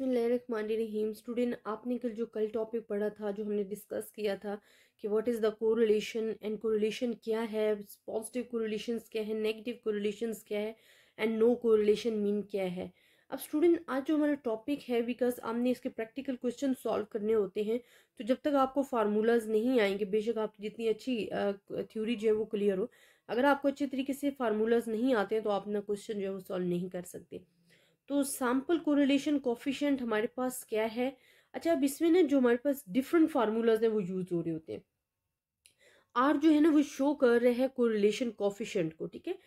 रहीम student आपने कल जो कल टॉपिक पढ़ा था जो हमने डिस्कस किया था कि what is the correlation and correlation क्या है पॉजिटिव रिलेशन क्या है नेगेटिव रिलेशन क्या है एंड नो कोरिलेशन मीन क्या है अब स्टूडेंट आज जो हमारा टॉपिक है बिकॉज आपने इसके प्रैक्टिकल क्वेश्चन सॉल्व करने होते हैं तो जब तक आपको फार्मूलाज नहीं आएंगे बेशक आपकी जितनी अच्छी थ्योरी जो है वो क्लियर हो अगर आपको अच्छे तरीके से फार्मूलाज नहीं आते हैं तो आप अपना क्वेश्चन जो है वो सॉल्व नहीं कर सकते तो सैम्पल कोरिलेशन कॉफिशेंट हमारे पास क्या है अच्छा अब इसमें ना जो हमारे पास डिफरेंट फार्मूलाज हैं वो यूज़ हो रहे होते हैं आर जो है ना वो शो कर रहे हैं कोरिलेशन कॉफिशेंट को ठीक है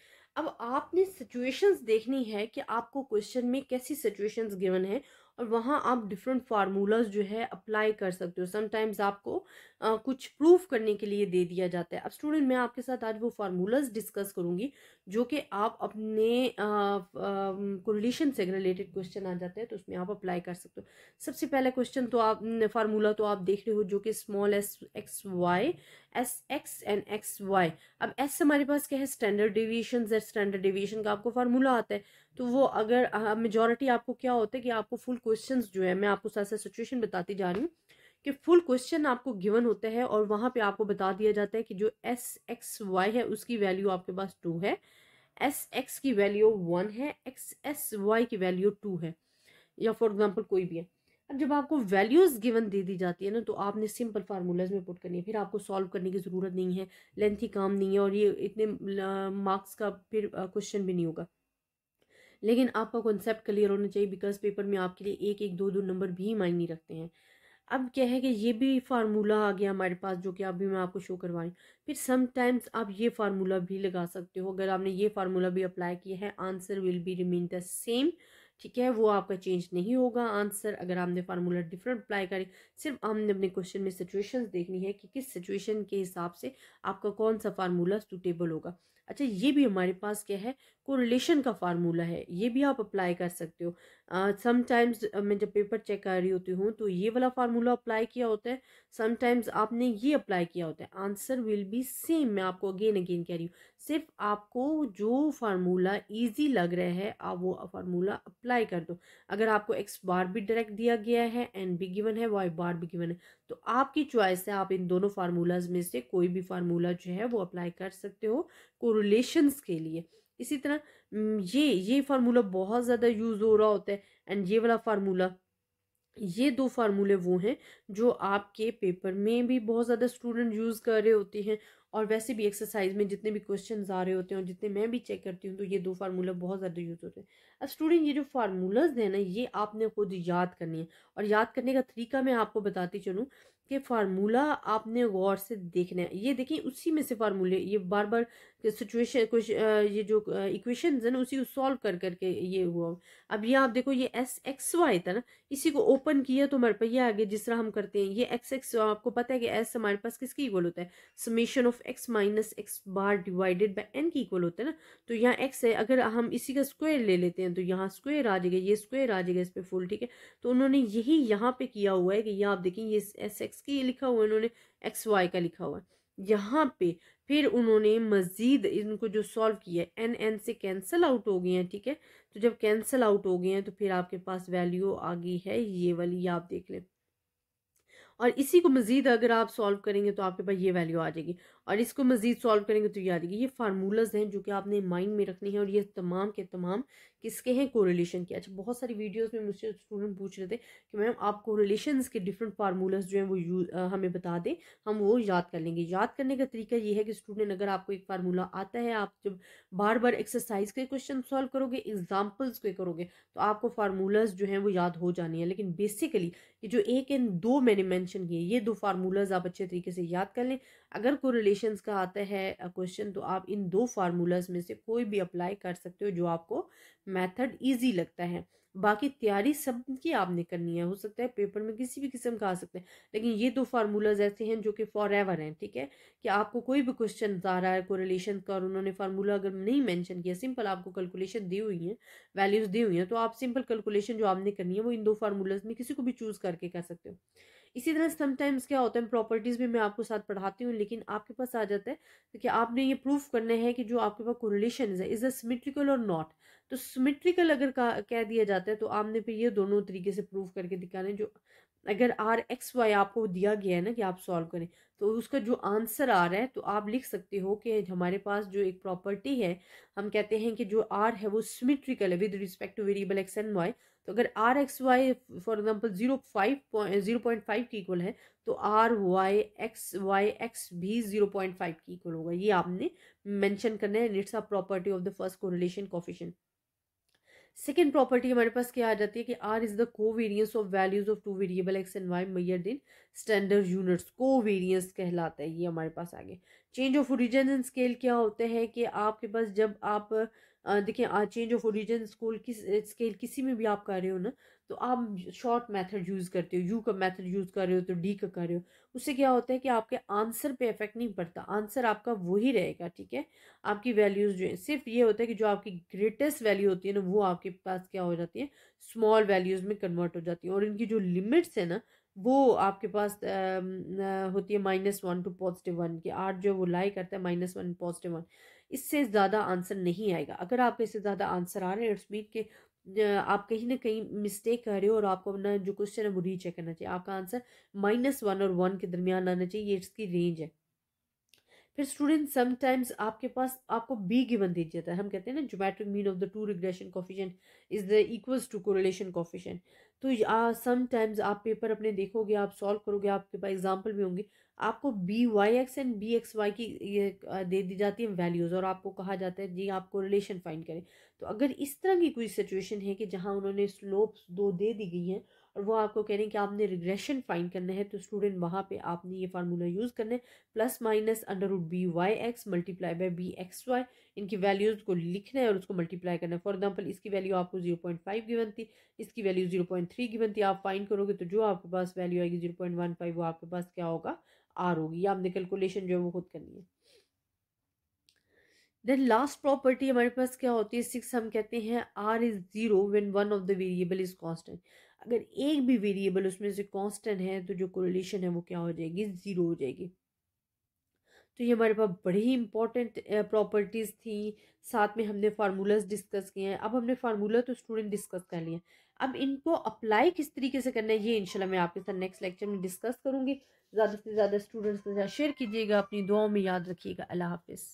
अब आपने सिचुएशंस देखनी है कि आपको क्वेश्चन में कैसी सिचुएशंस गिवन है और वहाँ आप डिफरेंट फार्मूलाज जो है अप्लाई कर सकते हो समटाइम्स आपको आ, कुछ प्रूफ करने के लिए दे दिया जाता है अब स्टूडेंट मैं आपके साथ आज वो फार्मूलाज डिस्कस करूँगी जो कि आप अपने कोरिलेशन से रिलेटेड क्वेश्चन आ जाते हैं तो उसमें आप अप्लाई कर सकते हो सबसे पहला क्वेश्चन तो आप फार्मूला तो आप देख रहे हो जो कि small S X Y S X and X Y अब एस हमारे पास क्या है स्टैंडर्ड डिविएशन है स्टैंडर्ड डिविएशन का आपको फार्मूला आता है तो वो अगर मेजोरिटी आपको क्या होता है कि आपको फुल क्वेश्चन जो है मैं आपको साथ साथ सिचुएशन बताती जा रही हूँ कि फुल क्वेश्चन आपको गिवन होता है और वहाँ पे आपको बता दिया जाता है कि जो एस एक्स वाई है उसकी वैल्यू आपके पास टू है एस एक्स की वैल्यू वन है एक्स एस वाई की वैल्यू टू है या फॉर एग्जांपल कोई भी है जब आपको वैल्यूज़ गिवन दे दी जाती है ना तो आपने सिंपल फार्मूलाज में पुट करनी है फिर आपको सॉल्व करने की ज़रूरत नहीं है लेंथी काम नहीं है और ये इतने मार्क्स का फिर क्वेश्चन भी नहीं होगा लेकिन आपका कॉन्सेप्ट क्लियर होना चाहिए बिकॉज पेपर में आपके लिए एक एक दो दो नंबर भी मायने रखते हैं अब क्या है कि ये भी फार्मूला आ गया हमारे पास जो कि अभी मैं आपको शो करवा रही हूँ फिर समटाइम्स आप ये फार्मूला भी लगा सकते हो अगर आपने ये फार्मूला भी अप्लाई किया है answer will be remain the same ठीक है वो आपका चेंज नहीं होगा आंसर अगर आपने फार्मूला डिफरेंट अप्लाई करें सिर्फ आपने अपने क्वेश्चन में सिचुएशंस देखनी है कि किस सिचुएशन के हिसाब से आपका कौन सा फार्मूला सूटेबल होगा अच्छा ये भी हमारे पास क्या है कोरिलेशन का फार्मूला है ये भी आप अप्लाई कर सकते हो समटाइम्स uh, मैं जब पेपर चेक कर रही होती हूँ तो ये वाला फार्मूला अप्लाई किया होता है समटाइम्स आपने ये अप्लाई किया होता है आंसर विल बी सेम मैं आपको अगेन अगेन कह रही हूँ सिर्फ आपको जो फार्मूला ईजी लग रहा है आप वो फार्मूला अप्लाई कर दो अगर आपको एक्स बार भी डायरेक्ट दिया गया है एन भी गिवन है वाई बार भी गिवन है तो आपकी चॉइस है आप इन दोनों फार्मूलाज में से कोई भी फार्मूला जो है वो अप्लाई कर सकते हो कोरिलेशंस के लिए इसी तरह ये ये फार्मूला बहुत ज़्यादा यूज़ हो रहा होता है एंड ये वाला फार्मूला ये दो फार्मूले वो हैं जो आपके पेपर में भी बहुत ज़्यादा स्टूडेंट यूज़ कर रहे होते हैं और वैसे भी एक्सरसाइज में जितने भी क्वेश्चन आ रहे होते हैं और जितने मैं भी चेक करती हूँ तो ये दो फार्मूला बहुत ज़्यादा यूज़ होते हैं अब स्टूडेंट ये जो फार्मूलाज हैं ना ये आपने खुद याद करनी है और याद करने का तरीका मैं आपको बताती चलूँ के फार्मूला आपने गौर से देखना है ये देखें उसी में से फार्मूले ये बार बार सिचुएशन कुछ ये जो इक्वेशन है ना उसी को सॉल्व कर करके ये हुआ अब ये आप देखो ये एस एक्स वाई था ना इसी को ओपन किया तो हमारे पास ये आगे जिस तरह हम करते हैं ये एक्स एक्स आपको पता है कि एस हमारे पास किसके इक्वल होता है summation of X minus X bar divided by N की इक्वल होता है ना तो यहाँ एक्स है अगर हम इसी का स्क्वायर ले लेते हैं तो यहाँ स्क्वायर आ जाएगा ये स्क्वायर आ जाएगा इस पर फुल ठीक है तो उन्होंने यही यहाँ पे किया हुआ है कि ये आप देखें ये एस एक्स एक्स की लिखा हुआ है इन्होंने एक्स वाई का लिखा हुआ है यहाँ पे फिर उन्होंने मज़ीद इनको जो सॉल्व किया एन एन से कैंसिल आउट हो गए हैं ठीक है तो जब कैंसिल आउट हो गए हैं तो फिर आपके पास वैल्यू आ गई है ये वाली ये आप देख लें और इसी को मज़ीद अगर आप सॉल्व करेंगे तो आपके पास ये वैल्यू आ जाएगी और इसको मज़ीद सॉल्व करेंगे तो याद आएगी ये फार्मूलाज हैं जो कि आपने माइंड में रखने हैं और ये तमाम के तमाम किसके हैं कोरिलेशन के अच्छा बहुत सारी वीडियोस में मुझसे स्टूडेंट पूछ रहे थे कि मैम आप कोरिलेशन के डिफरेंट फार्मूलाज जो हैं वो यू हमें बता दें हम वो याद कर लेंगे याद करने का तरीका ये है कि स्टूडेंट अगर आपको एक फार्मूला आता है आप जब बार बार एक्सरसाइज के क्वेश्चन सॉल्व करोगे एग्जाम्पल्स के करोगे तो आपको फार्मूलाज जो हैं वो याद हो जानी है लेकिन बेसिकली ये जो एक एंड दो मैंने मैंशन किए ये दो फार्मूलाज आप अच्छे तरीके से याद कर लें अगर कोरिलेशंस का आता है क्वेश्चन तो आप इन दो फार्मूलाज में से कोई भी अप्लाई कर सकते हो जो आपको मेथड इजी लगता है बाकी तैयारी सब की आपने करनी है हो सकता है पेपर में किसी भी किस्म का आ सकता है लेकिन ये दो फार्मूलाज ऐसे हैं जो कि फॉर एवर हैं ठीक है कि आपको कोई भी क्वेश्चन आ रहा है कोरिलेशन का और उन्होंने फार्मूला अगर नहीं मैंशन किया सिंपल आपको कैलकुलेशन दी हुई है वैल्यूज़ दी हुई हैं तो आप सिंपल कैलकुलेशन जो आपने करनी है वो इन दो फार्मूलाज में किसी को भी चूज़ करके कर सकते हो इसी तरह समटाइम्स क्या होता है प्रॉपर्टीज़ भी मैं आपको साथ पढ़ाती हूँ लेकिन आपके पास आ जाता है कि आपने ये प्रूफ करना है कि जो आपके पास कोरिलेशन है is a symmetrical or not तो सिमेट्रिकल अगर कह दिया जाता है तो आपने फिर ये दोनों तरीके से प्रूव करके दिखाना है जो अगर आर एक्स वाई आपको दिया गया है ना कि आप सॉल्व करें तो उसका जो आंसर आ रहा है तो आप लिख सकते हो कि हमारे पास जो एक प्रॉपर्टी है हम कहते हैं कि जो आर है वो सिमेट्रिकल है with respect to variable X and Y तो अगर R X Y for example zero five zero point five की इक्वल है तो R Y X Y X भी जीरो पॉइंट फाइव की इक्वल होगा ये आपने मैंशन करना है it's a property of the first correlation coefficient second property हमारे पास क्या आ जाती है कि R is the covariance of values of to variable X and Y measured in standard units covariance कहलाता है ये हमारे पास आगे change of origin and scale क्या होते हैं कि आपके पास जब आप देखिए आज चेंज ऑफ ओरिजिन स्कूल किस स्केल किसी में भी आप कर रहे हो ना तो आप शॉर्ट मेथड यूज़ करते हो यू का मेथड यूज़ कर रहे हो तो डी का कर रहे हो उससे क्या होता है कि आपके आंसर पे इफेक्ट नहीं पड़ता आंसर आपका वही रहेगा ठीक है आपकी वैल्यूज़ जो है सिर्फ ये होता है कि जो आपकी ग्रेटेस्ट वैल्यू होती है ना वो आपके पास क्या हो जाती है स्मॉल वैल्यूज़ में कन्वर्ट हो जाती है और इनकी जो लिमिट्स है ना वो आपके पास आ, आ, होती है minus one to positive one की आठ जो वो लाई करता है माइनस वन पॉजिटिव वन इससे ज़्यादा आंसर नहीं आएगा अगर आप इससे ज़्यादा आंसर आ रहे हैं इट्स मीन के आप कहीं ना कहीं मिस्टेक कर रहे हो और आपको अपना जो क्वेश्चन है वो री चेक करना चाहिए आपका आंसर माइनस वन और वन के दरमियान आना चाहिए ये इसकी रेंज है फिर स्टूडेंट समटाइम्स आपके पास आपको बी गिवन दे जाता है हम कहते हैं ना geometric mean of the two regression coefficient is the equals to correlation coefficient तो समटाइम्स आप पेपर अपने देखोगे आप सॉल्व करोगे आपके पास एग्जाम्पल भी होंगे आपको B Y X and B X Y की ये दे दी जाती है वैल्यूज़ और आपको कहा जाता है जी आपको रिलेशन फाइंड करें तो अगर इस तरह की कोई सिचुएशन है कि जहाँ उन्होंने स्लोप्स दो दे दी गई हैं और वो आपको कह रहे हैं कि आपने रिग्रेशन फाइंड करना है तो स्टूडेंट वहाँ पे आपने ये फार्मूला यूज़ करना है plus minus under root B Y X multiply by B X Y इनकी वैल्यूज़ को लिखना है और उसको मल्टीप्लाई करना है फॉर एग्जांपल इसकी वैल्यू आपको जीरो पॉइंट फाइव गिवन थी इसकी value zero point three given थी आप फाइन करोगे तो जो आपके पास वैल्यू आएगी जीरो पॉइंट वन फाइव वो आपके पास क्या होगा आर होगी आपने कैलकुलेशन जो है वो खुद करनी है देन लास्ट प्रॉपर्टी हमारे पास क्या होती है सिक्स हम कहते हैं R is zero when one of the variable is constant अगर एक भी वेरिएबल उसमें से कॉन्स्टेंट है तो जो कोरिलेशन है वो क्या हो जाएगी ज़ीरो हो जाएगी तो ये हमारे पास बड़ी इंपॉर्टेंट प्रॉपर्टीज़ थी साथ में हमने फार्मूलाज डिस्कस किए हैं अब हमने फार्मूला तो स्टूडेंट डिस्कस कर लिए अब इनको अप्लाई किस तरीके से करना है ये इनशाला मैं आपके साथ नेक्स्ट लेक्चर में डिस्कस करूँगी ज़्यादा से ज़्यादा स्टूडेंट्स के साथ शेयर कीजिएगा अपनी दुआओं में याद रखिएगा अल्लाह हाफिज़